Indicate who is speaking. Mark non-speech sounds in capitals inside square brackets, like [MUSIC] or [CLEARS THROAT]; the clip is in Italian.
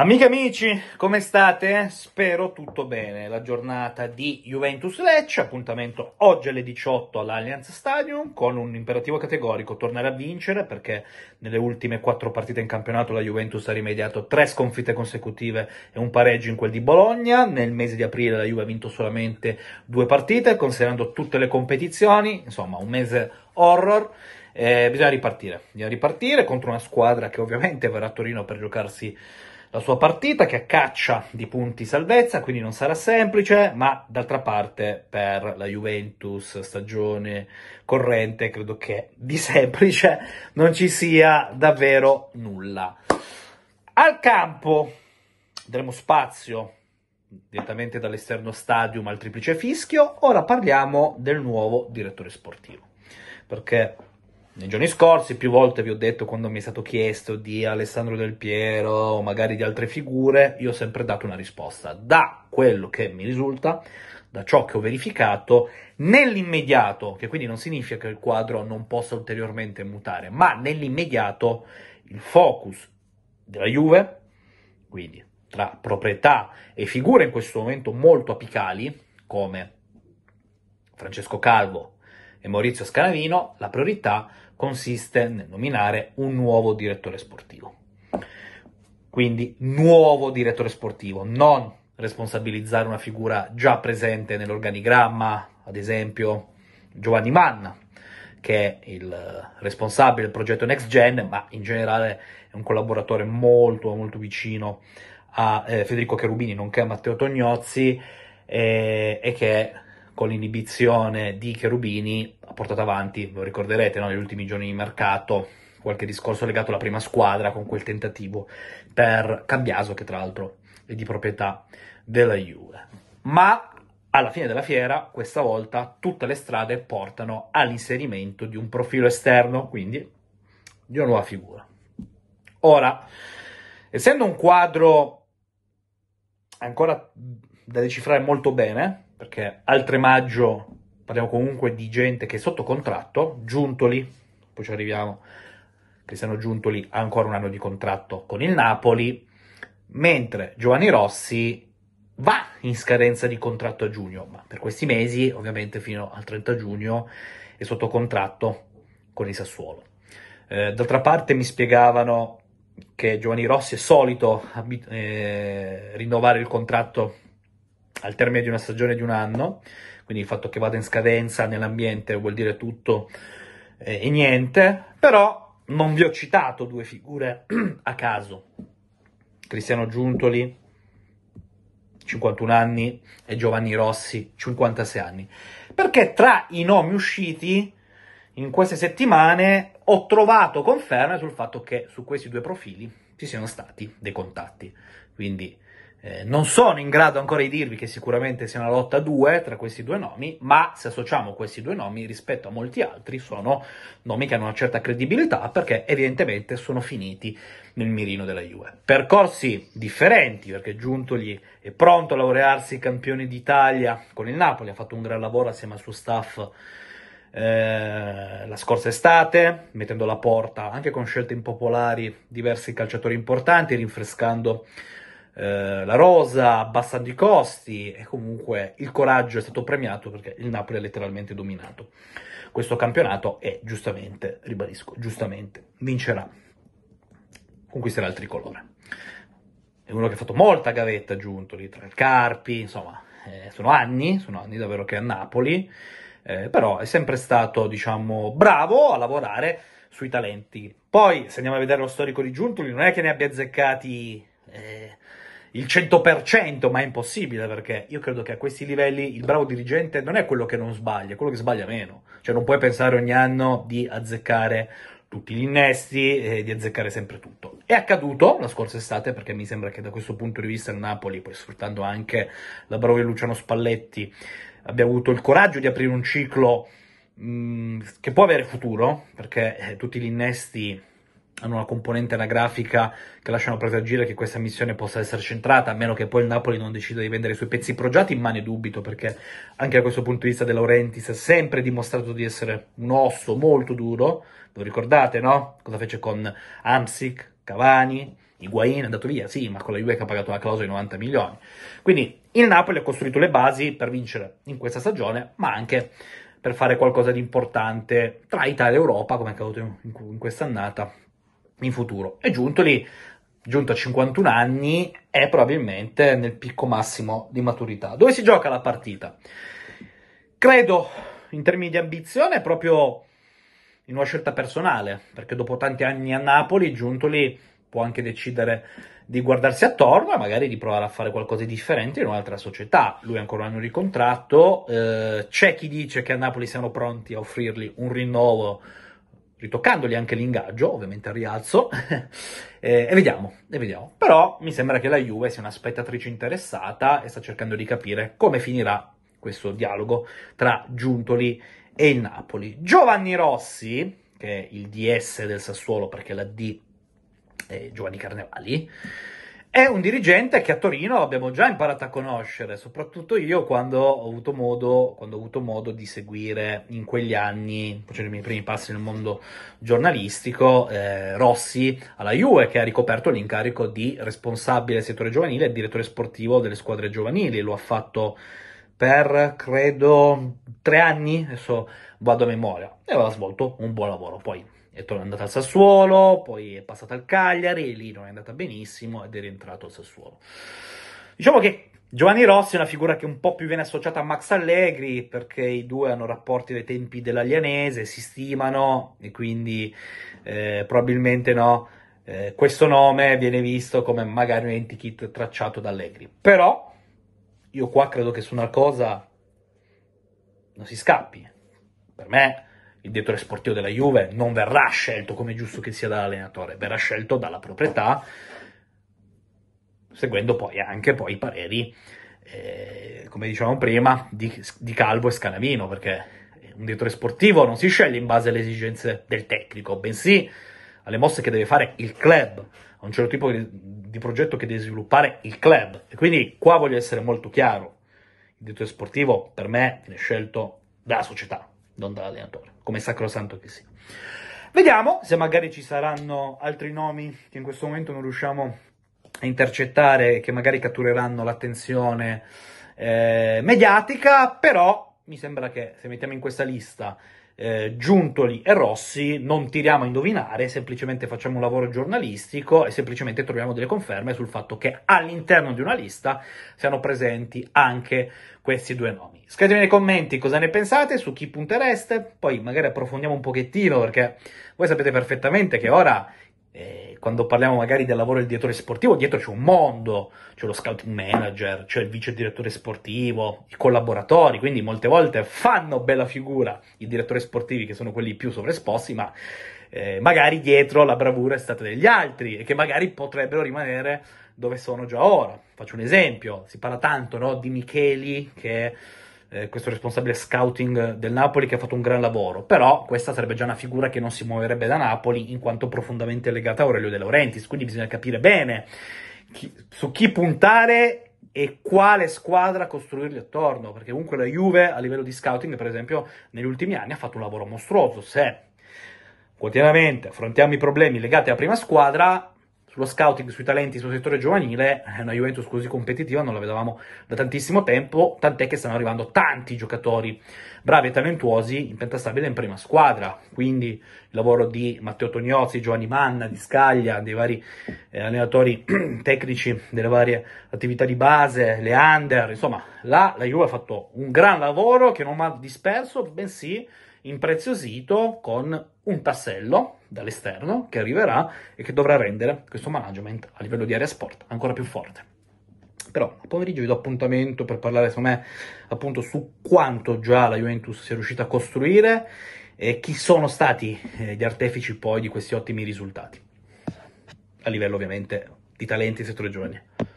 Speaker 1: Amiche amici, come state? Spero tutto bene. La giornata di Juventus Lecce, appuntamento oggi alle 18 all'Allianz Stadium con un imperativo categorico tornare a vincere perché nelle ultime quattro partite in campionato la Juventus ha rimediato tre sconfitte consecutive e un pareggio in quel di Bologna. Nel mese di aprile la Juve ha vinto solamente due partite, considerando tutte le competizioni, insomma, un mese horror. Eh, bisogna ripartire, bisogna ripartire contro una squadra che ovviamente verrà a Torino per giocarsi la sua partita che caccia di punti salvezza, quindi non sarà semplice, ma d'altra parte per la Juventus stagione corrente credo che di semplice non ci sia davvero nulla. Al campo daremo spazio direttamente dall'esterno stadium al triplice fischio, ora parliamo del nuovo direttore sportivo, perché nei giorni scorsi più volte vi ho detto quando mi è stato chiesto di Alessandro Del Piero o magari di altre figure, io ho sempre dato una risposta. Da quello che mi risulta, da ciò che ho verificato, nell'immediato, che quindi non significa che il quadro non possa ulteriormente mutare, ma nell'immediato il focus della Juve, quindi tra proprietà e figure in questo momento molto apicali, come Francesco Calvo e Maurizio Scanavino, la priorità è consiste nel nominare un nuovo direttore sportivo. Quindi nuovo direttore sportivo, non responsabilizzare una figura già presente nell'organigramma, ad esempio Giovanni Manna, che è il responsabile del progetto Next Gen, ma in generale è un collaboratore molto, molto vicino a eh, Federico Cherubini, nonché a Matteo Tognozzi, eh, e che con l'inibizione di Cherubini ha portato avanti, lo ricorderete, negli ultimi giorni di mercato, qualche discorso legato alla prima squadra con quel tentativo per Cambiaso, che tra l'altro è di proprietà della Juve. Ma alla fine della fiera, questa volta, tutte le strade portano all'inserimento di un profilo esterno, quindi di una nuova figura. Ora, essendo un quadro ancora da decifrare molto bene, perché al 3 maggio parliamo comunque di gente che è sotto contratto, Giuntoli, poi ci arriviamo, Cristiano Giuntoli ha ancora un anno di contratto con il Napoli, mentre Giovanni Rossi va in scadenza di contratto a giugno, ma per questi mesi, ovviamente fino al 30 giugno, è sotto contratto con il Sassuolo. Eh, d'altra parte mi spiegavano che Giovanni Rossi è solito eh, rinnovare il contratto al termine di una stagione di un anno, quindi il fatto che vada in scadenza nell'ambiente vuol dire tutto eh, e niente, però non vi ho citato due figure [CLEARS THROAT] a caso. Cristiano Giuntoli, 51 anni, e Giovanni Rossi, 56 anni. Perché tra i nomi usciti in queste settimane ho trovato conferme sul fatto che su questi due profili ci siano stati dei contatti. Quindi eh, non sono in grado ancora di dirvi che sicuramente sia una lotta a due tra questi due nomi, ma se associamo questi due nomi rispetto a molti altri, sono nomi che hanno una certa credibilità perché evidentemente sono finiti nel mirino della Juve. Percorsi differenti perché Giuntoli è pronto a laurearsi campione d'Italia con il Napoli, ha fatto un gran lavoro assieme al suo staff. Eh, la scorsa estate, mettendo alla porta anche con scelte impopolari diversi calciatori importanti, rinfrescando eh, la rosa, abbassando i costi e comunque il coraggio è stato premiato perché il Napoli ha letteralmente dominato questo campionato e giustamente, ribadisco, giustamente vincerà, conquisterà il tricolore. È uno che ha fatto molta gavetta giunto lì tra il Carpi, insomma, eh, sono anni, sono anni davvero che è a Napoli, eh, però è sempre stato, diciamo, bravo a lavorare sui talenti. Poi, se andiamo a vedere lo storico di Giuntoli, non è che ne abbia azzeccati eh, il 100%, ma è impossibile perché io credo che a questi livelli il bravo dirigente non è quello che non sbaglia, è quello che sbaglia meno. Cioè non puoi pensare ogni anno di azzeccare tutti gli innesti e di azzeccare sempre tutto. È accaduto la scorsa estate perché mi sembra che da questo punto di vista il Napoli, poi sfruttando anche la bravura di Luciano Spalletti, abbia avuto il coraggio di aprire un ciclo mh, mm, che può avere futuro perché eh, tutti gli innesti hanno una componente anagrafica che lasciano presagire che questa missione possa essere centrata, a meno che poi il Napoli non decida di vendere i suoi pezzi progiati, ma ne dubito, perché anche da questo punto di vista De Laurentiis ha sempre dimostrato di essere un osso molto duro, lo ricordate, no? Cosa fece con Amsic, Cavani, Higuain è andato via, sì, ma con la Juve che ha pagato la clausola di 90 milioni. Quindi il Napoli ha costruito le basi per vincere in questa stagione, ma anche per fare qualcosa di importante tra Italia e Europa, come è accaduto in, in quest'annata, in futuro. E Giuntoli, lì, giunto a 51 anni, è probabilmente nel picco massimo di maturità. Dove si gioca la partita? Credo, in termini di ambizione, proprio in una scelta personale, perché dopo tanti anni a Napoli, Giuntoli può anche decidere di guardarsi attorno e magari di provare a fare qualcosa di differente in un'altra società. Lui è ancora un anno di contratto, eh, c'è chi dice che a Napoli siano pronti a offrirgli un rinnovo ritoccandogli anche l'ingaggio, ovviamente al rialzo, [LAUGHS] eh, e, vediamo, e vediamo. Però mi sembra che la Juve sia una spettatrice interessata e sta cercando di capire come finirà questo dialogo tra Giuntoli e il Napoli. Giovanni Rossi, che è il DS del Sassuolo perché la D è Giovanni Carnevali, è un dirigente che a Torino abbiamo già imparato a conoscere, soprattutto io quando ho avuto modo, ho avuto modo di seguire in quegli anni, facendo i miei primi passi nel mondo giornalistico, eh, Rossi alla Juve che ha ricoperto l'incarico di responsabile del settore giovanile e direttore sportivo delle squadre giovanili, lo ha fatto per credo tre anni, adesso vado a memoria, e aveva svolto un buon lavoro. Poi è andata al Sassuolo, poi è passata al Cagliari, e lì non è andata benissimo ed è rientrato al Sassuolo. Diciamo che Giovanni Rossi è una figura che un po' più viene associata a Max Allegri perché i due hanno rapporti dai tempi dell'Alianese, si stimano e quindi eh, probabilmente no, eh, questo nome viene visto come magari un anti tracciato da Allegri. Però io qua credo che su una cosa non si scappi. Per me il direttore sportivo della Juve non verrà scelto come giusto che sia dall'allenatore, verrà scelto dalla proprietà, seguendo poi anche poi i pareri, eh, come dicevamo prima, di, di, Calvo e Scanavino, perché un direttore sportivo non si sceglie in base alle esigenze del tecnico, bensì alle mosse che deve fare il club, a un certo tipo di, di progetto che deve sviluppare il club. E quindi qua voglio essere molto chiaro, il direttore sportivo per me viene scelto dalla società, non dall'allenatore, come sacrosanto che sia. Vediamo se magari ci saranno altri nomi che in questo momento non riusciamo a intercettare e che magari cattureranno l'attenzione eh, mediatica, però mi sembra che se mettiamo in questa lista eh, Giuntoli e Rossi non tiriamo a indovinare, semplicemente facciamo un lavoro giornalistico e semplicemente troviamo delle conferme sul fatto che all'interno di una lista siano presenti anche questi due nomi. Scrivetemi nei commenti cosa ne pensate, su chi puntereste, poi magari approfondiamo un pochettino perché voi sapete perfettamente che ora... Eh, quando parliamo magari del lavoro del direttore sportivo, dietro c'è un mondo, c'è lo scouting manager, c'è il vice direttore sportivo, i collaboratori, quindi molte volte fanno bella figura i direttori sportivi che sono quelli più sovraesposti, ma eh, magari dietro la bravura è stata degli altri e che magari potrebbero rimanere dove sono già ora. Faccio un esempio, si parla tanto no, di Micheli che eh, questo responsabile scouting del Napoli che ha fatto un gran lavoro, però questa sarebbe già una figura che non si muoverebbe da Napoli in quanto profondamente legata a Aurelio De Laurentiis, quindi bisogna capire bene chi, su chi puntare e quale squadra costruirgli attorno, perché comunque la Juve a livello di scouting, per esempio, negli ultimi anni ha fatto un lavoro mostruoso, se quotidianamente affrontiamo i problemi legati alla prima squadra, sullo scouting sui talenti sul settore giovanile, eh, una Juventus così competitiva non la vedevamo da tantissimo tempo, tant'è che stanno arrivando tanti giocatori bravi e talentuosi in pentastabile in prima squadra, quindi il lavoro di Matteo Tognozzi, Giovanni Manna, di Scaglia, dei vari eh, allenatori [CLEARS THROAT] tecnici delle varie attività di base, Leander, insomma, là la Juve ha fatto un gran lavoro che non ha disperso, bensì impreziosito con un tassello dall'esterno che arriverà e che dovrà rendere questo management a livello di area sport ancora più forte. Però a pomeriggio vi do appuntamento per parlare secondo me appunto su quanto già la Juventus sia riuscita a costruire e chi sono stati eh, gli artefici poi di questi ottimi risultati. A livello ovviamente di talenti e settore giovanile.